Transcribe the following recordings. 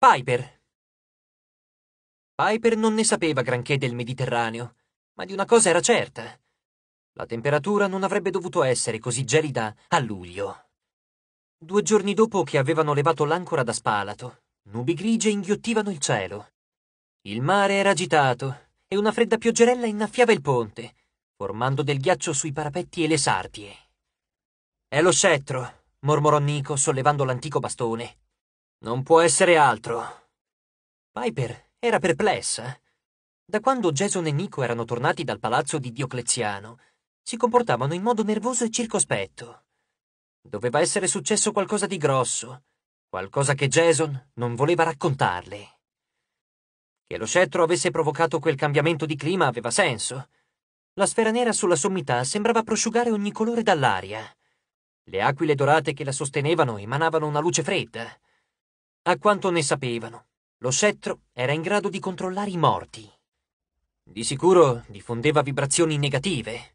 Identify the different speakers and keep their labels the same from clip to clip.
Speaker 1: Piper. Piper non ne sapeva granché del Mediterraneo, ma di una cosa era certa. La temperatura non avrebbe dovuto essere così gelida a luglio. Due giorni dopo che avevano levato l'ancora da Spalato, nubi grigie inghiottivano il cielo. Il mare era agitato e una fredda pioggerella innaffiava il ponte, formando del ghiaccio sui parapetti e le sartie. È lo scettro, mormorò Nico sollevando l'antico bastone. Non può essere altro. Piper era perplessa. Eh. Da quando Jason e Nico erano tornati dal palazzo di Diocleziano, si comportavano in modo nervoso e circospetto. Doveva essere successo qualcosa di grosso, qualcosa che Jason non voleva raccontarle. Che lo scettro avesse provocato quel cambiamento di clima aveva senso. La sfera nera sulla sommità sembrava prosciugare ogni colore dall'aria. Le aquile dorate che la sostenevano emanavano una luce fredda. A quanto ne sapevano, lo scettro era in grado di controllare i morti. Di sicuro diffondeva vibrazioni negative.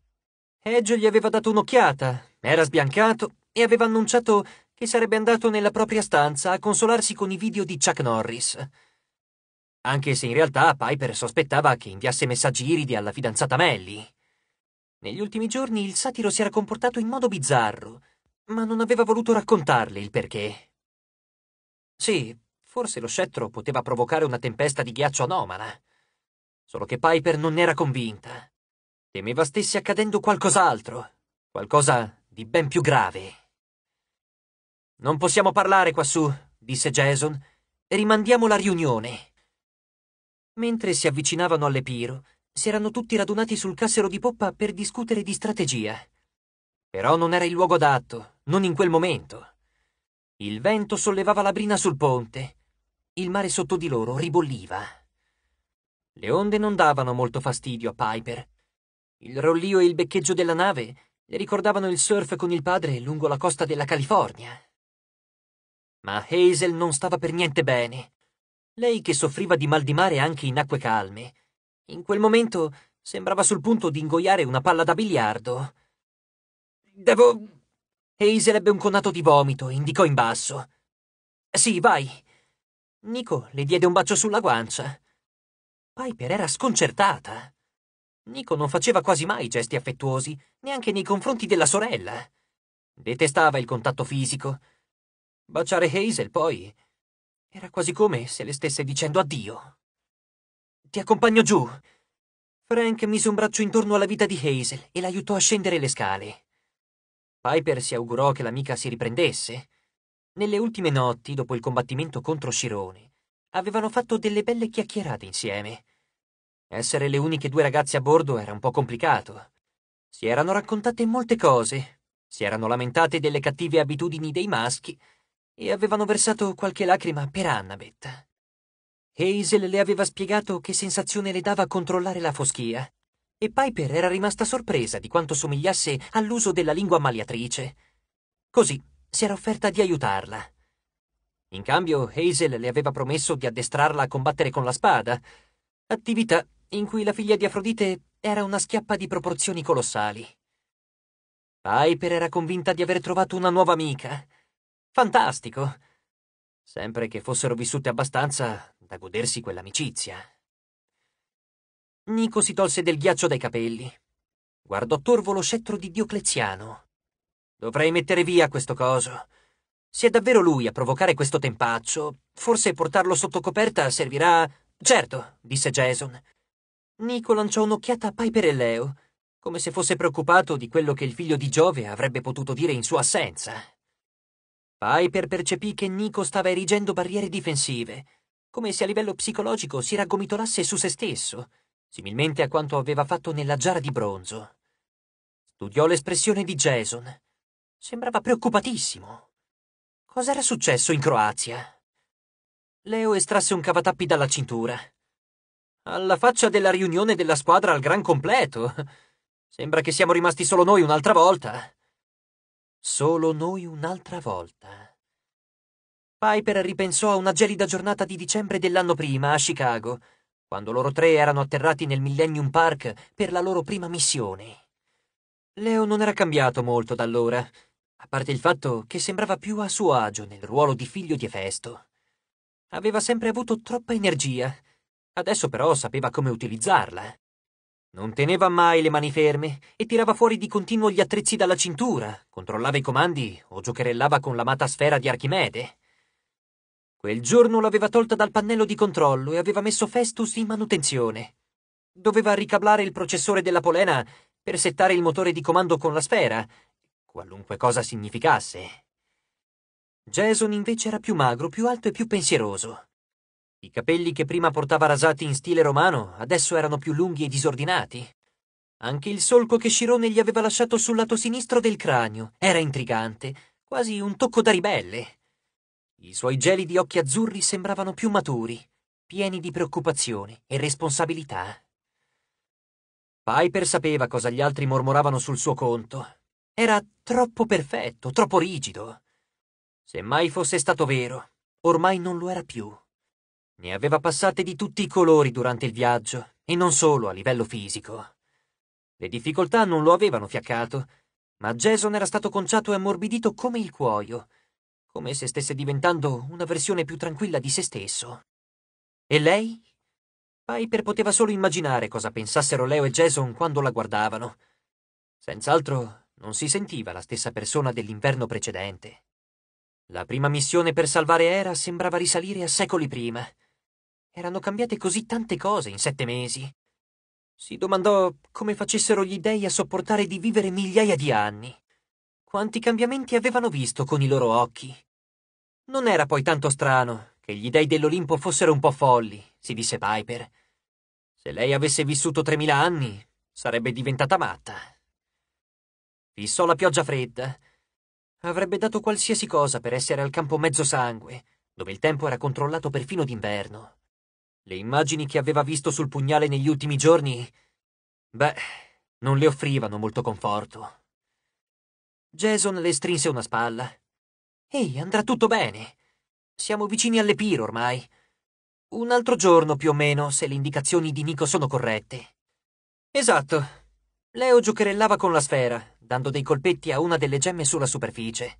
Speaker 1: Edge gli aveva dato un'occhiata, era sbiancato e aveva annunciato che sarebbe andato nella propria stanza a consolarsi con i video di Chuck Norris. Anche se in realtà Piper sospettava che inviasse messaggi iridi alla fidanzata Melly. Negli ultimi giorni il satiro si era comportato in modo bizzarro, ma non aveva voluto raccontarle il perché. Sì, forse lo scettro poteva provocare una tempesta di ghiaccio anomala. Solo che Piper non era convinta. Temeva stesse accadendo qualcos'altro, qualcosa di ben più grave. Non possiamo parlare quassù, disse Jason, e rimandiamo la riunione. Mentre si avvicinavano all'Epiro, si erano tutti radunati sul cassero di poppa per discutere di strategia. Però non era il luogo adatto, non in quel momento. Il vento sollevava la brina sul ponte. Il mare sotto di loro ribolliva. Le onde non davano molto fastidio a Piper. Il rollio e il beccheggio della nave le ricordavano il surf con il padre lungo la costa della California. Ma Hazel non stava per niente bene. Lei che soffriva di mal di mare anche in acque calme. In quel momento sembrava sul punto di ingoiare una palla da biliardo. Devo Hazel ebbe un conato di vomito indicò in basso. Sì, vai. Nico le diede un bacio sulla guancia. Piper era sconcertata. Nico non faceva quasi mai gesti affettuosi, neanche nei confronti della sorella. Detestava il contatto fisico. Baciare Hazel, poi. Era quasi come se le stesse dicendo addio. Ti accompagno giù. Frank mise un braccio intorno alla vita di Hazel e l'aiutò a scendere le scale. Piper si augurò che l'amica si riprendesse. Nelle ultime notti, dopo il combattimento contro Scirone, avevano fatto delle belle chiacchierate insieme. Essere le uniche due ragazze a bordo era un po' complicato. Si erano raccontate molte cose, si erano lamentate delle cattive abitudini dei maschi e avevano versato qualche lacrima per Annabeth. Hazel le aveva spiegato che sensazione le dava controllare la foschia e Piper era rimasta sorpresa di quanto somigliasse all'uso della lingua ammaliatrice. Così si era offerta di aiutarla. In cambio, Hazel le aveva promesso di addestrarla a combattere con la spada, attività in cui la figlia di Afrodite era una schiappa di proporzioni colossali. Piper era convinta di aver trovato una nuova amica. Fantastico! Sempre che fossero vissute abbastanza da godersi quell'amicizia. Nico si tolse del ghiaccio dai capelli. Guardò torvo lo scettro di Diocleziano. Dovrei mettere via questo coso. Se è davvero lui a provocare questo tempaccio, forse portarlo sotto coperta servirà. Certo, disse Jason. Nico lanciò un'occhiata a Piper e Leo, come se fosse preoccupato di quello che il figlio di Giove avrebbe potuto dire in sua assenza. Piper percepì che Nico stava erigendo barriere difensive, come se a livello psicologico si raggomitolasse su se stesso similmente a quanto aveva fatto nella giara di bronzo. Studiò l'espressione di Jason. Sembrava preoccupatissimo. Cos'era successo in Croazia? Leo estrasse un cavatappi dalla cintura. Alla faccia della riunione della squadra al gran completo. Sembra che siamo rimasti solo noi un'altra volta. Solo noi un'altra volta. Piper ripensò a una gelida giornata di dicembre dell'anno prima a Chicago, quando loro tre erano atterrati nel Millennium Park per la loro prima missione. Leo non era cambiato molto da allora, a parte il fatto che sembrava più a suo agio nel ruolo di figlio di Efesto. Aveva sempre avuto troppa energia, adesso però sapeva come utilizzarla. Non teneva mai le mani ferme e tirava fuori di continuo gli attrezzi dalla cintura, controllava i comandi o giocherellava con l'amata sfera di Archimede. Quel giorno l'aveva tolta dal pannello di controllo e aveva messo Festus in manutenzione. Doveva ricablare il processore della polena per settare il motore di comando con la sfera, qualunque cosa significasse. Jason invece era più magro, più alto e più pensieroso. I capelli che prima portava rasati in stile romano adesso erano più lunghi e disordinati. Anche il solco che Scirone gli aveva lasciato sul lato sinistro del cranio era intrigante, quasi un tocco da ribelle. I suoi gelidi occhi azzurri sembravano più maturi, pieni di preoccupazioni e responsabilità. Piper sapeva cosa gli altri mormoravano sul suo conto. Era troppo perfetto, troppo rigido. Se mai fosse stato vero, ormai non lo era più. Ne aveva passate di tutti i colori durante il viaggio, e non solo a livello fisico. Le difficoltà non lo avevano fiaccato, ma Jason era stato conciato e ammorbidito come il cuoio, come se stesse diventando una versione più tranquilla di se stesso. E lei? Piper poteva solo immaginare cosa pensassero Leo e Jason quando la guardavano. Senz'altro non si sentiva la stessa persona dell'inverno precedente. La prima missione per salvare Era sembrava risalire a secoli prima. Erano cambiate così tante cose in sette mesi. Si domandò come facessero gli dei a sopportare di vivere migliaia di anni quanti cambiamenti avevano visto con i loro occhi. Non era poi tanto strano che gli dei dell'Olimpo fossero un po' folli, si disse Piper. Se lei avesse vissuto 3000 anni, sarebbe diventata matta. Fissò la pioggia fredda. Avrebbe dato qualsiasi cosa per essere al campo mezzo sangue, dove il tempo era controllato perfino d'inverno. Le immagini che aveva visto sul pugnale negli ultimi giorni, beh, non le offrivano molto conforto. Jason le strinse una spalla. Ehi, andrà tutto bene. Siamo vicini all'Epiro ormai. Un altro giorno più o meno, se le indicazioni di Nico sono corrette. Esatto. Leo giocherellava con la sfera, dando dei colpetti a una delle gemme sulla superficie.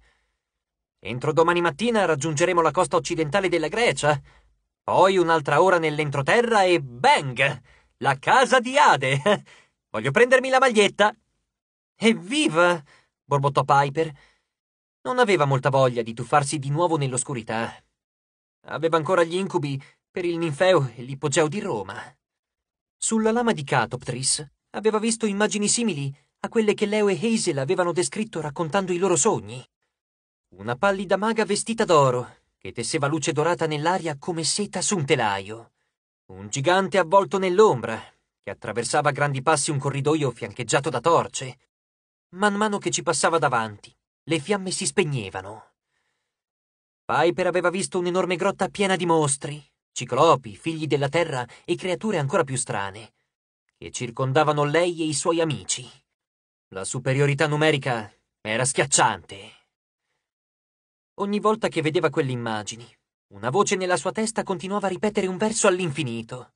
Speaker 1: Entro domani mattina raggiungeremo la costa occidentale della Grecia. Poi un'altra ora nell'entroterra e bang! La casa di Ade! Voglio prendermi la maglietta! Evviva! borbottò Piper. Non aveva molta voglia di tuffarsi di nuovo nell'oscurità. Aveva ancora gli incubi per il ninfeo e l'ippogeo di Roma. Sulla lama di Catoptris aveva visto immagini simili a quelle che Leo e Hazel avevano descritto raccontando i loro sogni. Una pallida maga vestita d'oro, che tesseva luce dorata nell'aria come seta su un telaio. Un gigante avvolto nell'ombra, che attraversava a grandi passi un corridoio fiancheggiato da torce. Man mano che ci passava davanti, le fiamme si spegnevano. Piper aveva visto un'enorme grotta piena di mostri, ciclopi, figli della terra e creature ancora più strane, che circondavano lei e i suoi amici. La superiorità numerica era schiacciante. Ogni volta che vedeva quelle immagini, una voce nella sua testa continuava a ripetere un verso all'infinito.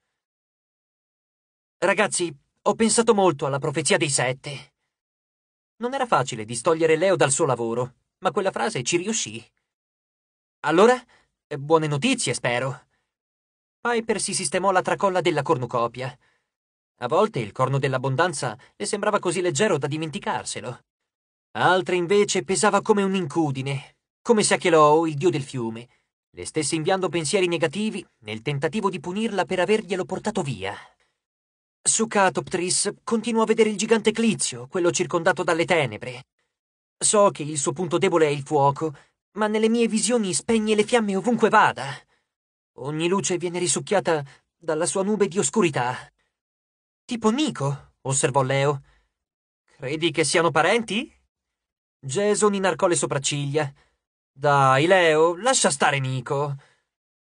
Speaker 1: Ragazzi, ho pensato molto alla profezia dei sette. Non era facile distogliere Leo dal suo lavoro, ma quella frase ci riuscì. Allora, eh, buone notizie, spero. Piper si sistemò la tracolla della cornucopia. A volte il corno dell'abbondanza le sembrava così leggero da dimenticarselo. Altre invece pesava come un'incudine, come Sacheloo, il dio del fiume. Le stesse inviando pensieri negativi nel tentativo di punirla per averglielo portato via. Su Catoptris continuo a vedere il gigante Clizio, quello circondato dalle tenebre. So che il suo punto debole è il fuoco, ma nelle mie visioni spegne le fiamme ovunque vada. Ogni luce viene risucchiata dalla sua nube di oscurità. Tipo Nico, osservò Leo. Credi che siano parenti? Jason inarcò le sopracciglia. Dai, Leo, lascia stare Nico.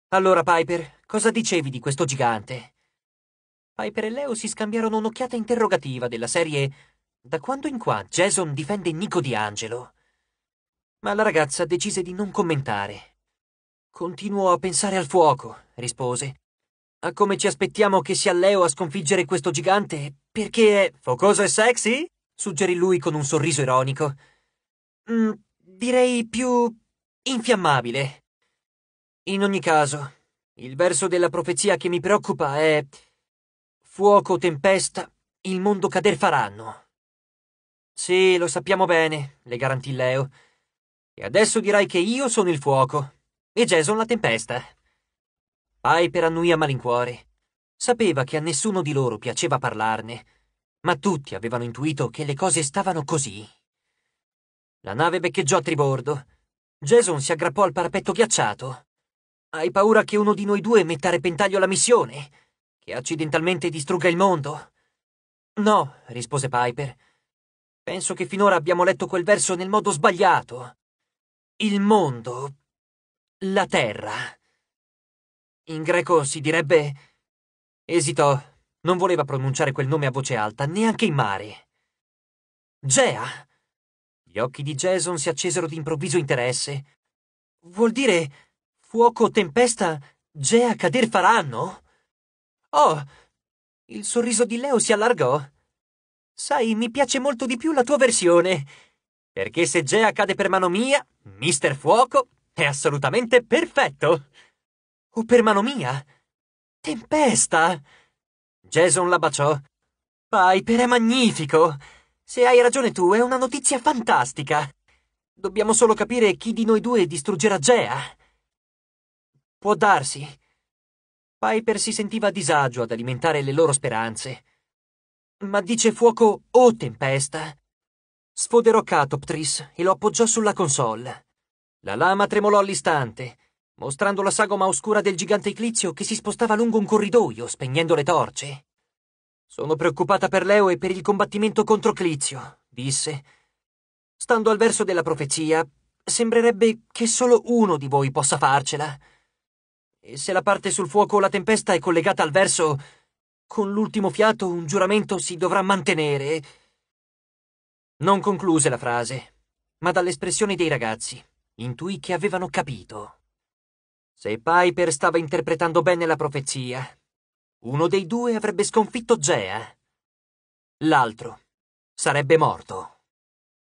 Speaker 1: Allora, Piper, cosa dicevi di questo gigante? Piper e Leo si scambiarono un'occhiata interrogativa della serie Da quando in qua Jason difende Nico di Angelo? Ma la ragazza decise di non commentare. Continuo a pensare al fuoco, rispose. A ah, come ci aspettiamo che sia Leo a sconfiggere questo gigante, perché è... Focoso e sexy? suggerì lui con un sorriso ironico. Mm, direi più... infiammabile. In ogni caso, il verso della profezia che mi preoccupa è... Fuoco, tempesta, il mondo cader faranno. Sì, lo sappiamo bene, le garantì Leo. E adesso dirai che io sono il fuoco e Jason la tempesta. Piper annui a malincuore. Sapeva che a nessuno di loro piaceva parlarne, ma tutti avevano intuito che le cose stavano così. La nave beccheggiò a tribordo. Jason si aggrappò al parapetto ghiacciato. Hai paura che uno di noi due metta a repentaglio la missione? che accidentalmente distrugga il mondo? No, rispose Piper. Penso che finora abbiamo letto quel verso nel modo sbagliato. Il mondo. La terra. In greco si direbbe... Esitò. Non voleva pronunciare quel nome a voce alta, neanche in mare. Gea. Gli occhi di Jason si accesero d'improvviso interesse. Vuol dire fuoco, tempesta, Gea cader faranno? Oh, il sorriso di Leo si allargò. Sai, mi piace molto di più la tua versione. Perché se Gea cade per mano mia, Mister Fuoco è assolutamente perfetto. O per mano mia? Tempesta! Jason la baciò. Piper è magnifico! Se hai ragione tu, è una notizia fantastica. Dobbiamo solo capire chi di noi due distruggerà Gea. Eh? Può darsi. Piper si sentiva a disagio ad alimentare le loro speranze. Ma dice fuoco o oh, tempesta. Sfoderò Catoptris e lo appoggiò sulla console. La lama tremolò all'istante, mostrando la sagoma oscura del gigante Eclizio che si spostava lungo un corridoio, spegnendo le torce. Sono preoccupata per Leo e per il combattimento contro Clizio, disse. Stando al verso della profezia, sembrerebbe che solo uno di voi possa farcela. E se la parte sul fuoco o la tempesta è collegata al verso, con l'ultimo fiato un giuramento si dovrà mantenere. Non concluse la frase, ma dall'espressione dei ragazzi intuì che avevano capito. Se Piper stava interpretando bene la profezia, uno dei due avrebbe sconfitto Gea. L'altro sarebbe morto.